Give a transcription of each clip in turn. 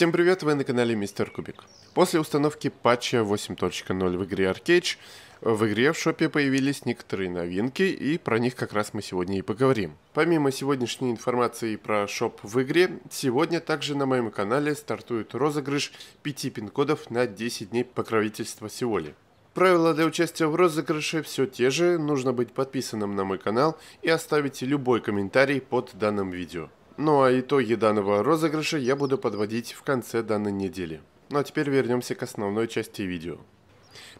Всем привет, вы на канале Мистер Кубик. После установки патча 8.0 в игре Arcade, э, в игре в шопе появились некоторые новинки, и про них как раз мы сегодня и поговорим. Помимо сегодняшней информации про шоп в игре, сегодня также на моем канале стартует розыгрыш 5 пин-кодов на 10 дней покровительства Сеоли. Правила для участия в розыгрыше все те же, нужно быть подписанным на мой канал и оставить любой комментарий под данным видео. Ну а итоги данного розыгрыша я буду подводить в конце данной недели. Ну а теперь вернемся к основной части видео.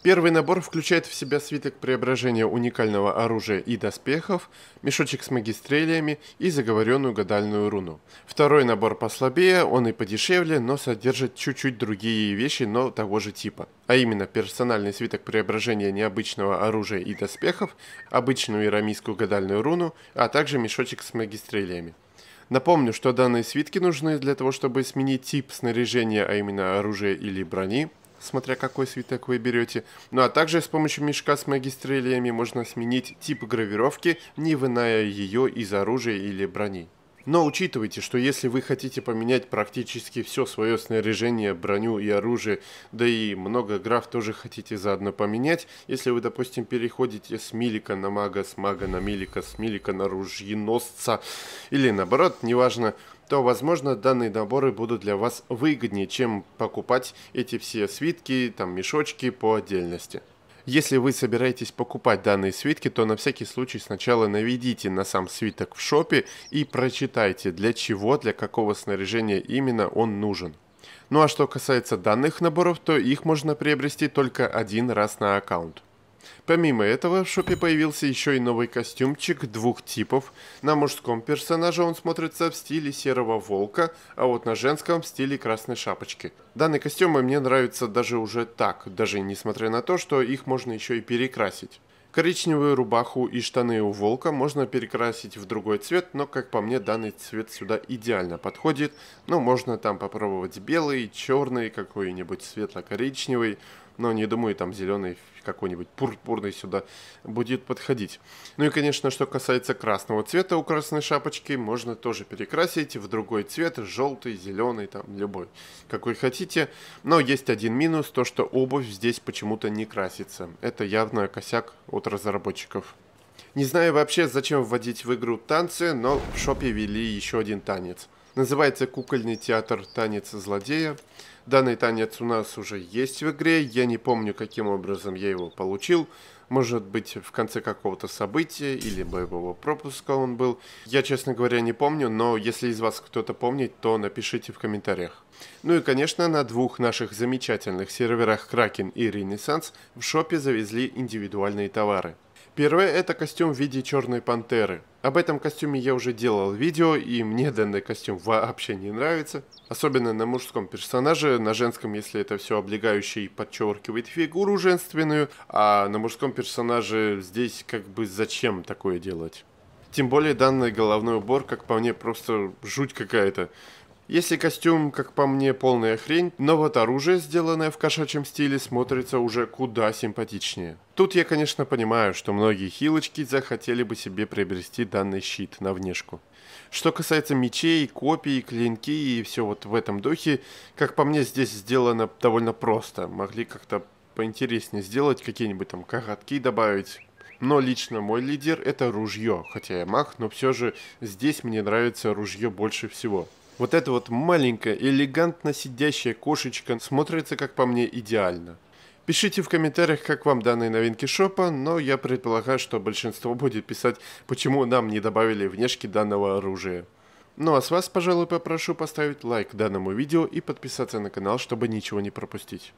Первый набор включает в себя свиток преображения уникального оружия и доспехов, мешочек с магистрелями и заговоренную гадальную руну. Второй набор послабее, он и подешевле, но содержит чуть-чуть другие вещи, но того же типа. А именно персональный свиток преображения необычного оружия и доспехов, обычную ирамийскую гадальную руну, а также мешочек с магистрелями. Напомню, что данные свитки нужны для того, чтобы сменить тип снаряжения, а именно оружия или брони, смотря какой свиток вы берете. Ну а также с помощью мешка с магистрелиями можно сменить тип гравировки, не выная ее из оружия или брони. Но учитывайте, что если вы хотите поменять практически все свое снаряжение, броню и оружие, да и много граф тоже хотите заодно поменять, если вы, допустим, переходите с милика на мага, с мага на милика, с милика на ружьеносца, или наоборот, неважно, то, возможно, данные наборы будут для вас выгоднее, чем покупать эти все свитки, там, мешочки по отдельности. Если вы собираетесь покупать данные свитки, то на всякий случай сначала наведите на сам свиток в шопе и прочитайте, для чего, для какого снаряжения именно он нужен. Ну а что касается данных наборов, то их можно приобрести только один раз на аккаунт. Помимо этого, в шопе появился еще и новый костюмчик двух типов. На мужском персонаже он смотрится в стиле серого волка, а вот на женском в стиле красной шапочки. Данные костюмы мне нравятся даже уже так, даже несмотря на то, что их можно еще и перекрасить. Коричневую рубаху и штаны у волка можно перекрасить в другой цвет, но как по мне данный цвет сюда идеально подходит. Но ну, можно там попробовать белый, черный, какой-нибудь светло-коричневый. Но ну, не думаю, там зеленый какой-нибудь пурпурный сюда будет подходить. Ну и, конечно, что касается красного цвета у красной шапочки, можно тоже перекрасить в другой цвет, желтый, зеленый, там любой, какой хотите. Но есть один минус, то что обувь здесь почему-то не красится. Это явно косяк от разработчиков. Не знаю вообще, зачем вводить в игру танцы, но в шопе вели еще один танец – Называется «Кукольный театр. Танец злодея». Данный танец у нас уже есть в игре. Я не помню, каким образом я его получил. Может быть, в конце какого-то события или боевого пропуска он был. Я, честно говоря, не помню, но если из вас кто-то помнит, то напишите в комментариях. Ну и, конечно, на двух наших замечательных серверах Kraken и Renaissance в шопе завезли индивидуальные товары – Первое – это костюм в виде черной пантеры. Об этом костюме я уже делал видео, и мне данный костюм вообще не нравится. Особенно на мужском персонаже, на женском, если это все облегающий подчеркивает фигуру женственную, а на мужском персонаже здесь как бы зачем такое делать? Тем более данный головной убор, как по мне, просто жуть какая-то. Если костюм, как по мне, полная хрень, но вот оружие, сделанное в кошачьем стиле, смотрится уже куда симпатичнее. Тут я, конечно, понимаю, что многие хилочки захотели бы себе приобрести данный щит на внешку. Что касается мечей, копий, клинки и все вот в этом духе, как по мне, здесь сделано довольно просто. Могли как-то поинтереснее сделать, какие-нибудь там коготки добавить, но лично мой лидер это ружье, хотя я мах, но все же здесь мне нравится ружье больше всего. Вот эта вот маленькая, элегантно сидящая кошечка смотрится, как по мне, идеально. Пишите в комментариях, как вам данные новинки шопа, но я предполагаю, что большинство будет писать, почему нам не добавили внешки данного оружия. Ну а с вас, пожалуй, попрошу поставить лайк данному видео и подписаться на канал, чтобы ничего не пропустить.